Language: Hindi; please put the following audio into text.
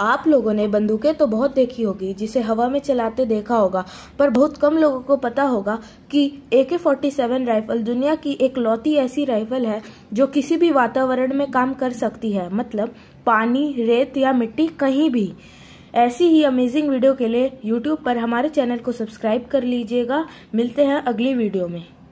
आप लोगों ने बंदूकें तो बहुत देखी होगी जिसे हवा में चलाते देखा होगा पर बहुत कम लोगों को पता होगा कि ए के फोर्टी सेवन राइफल दुनिया की एक लौती ऐसी राइफल है जो किसी भी वातावरण में काम कर सकती है मतलब पानी रेत या मिट्टी कहीं भी ऐसी ही अमेजिंग वीडियो के लिए यूट्यूब पर हमारे चैनल को सब्सक्राइब कर लीजिएगा मिलते हैं अगली वीडियो में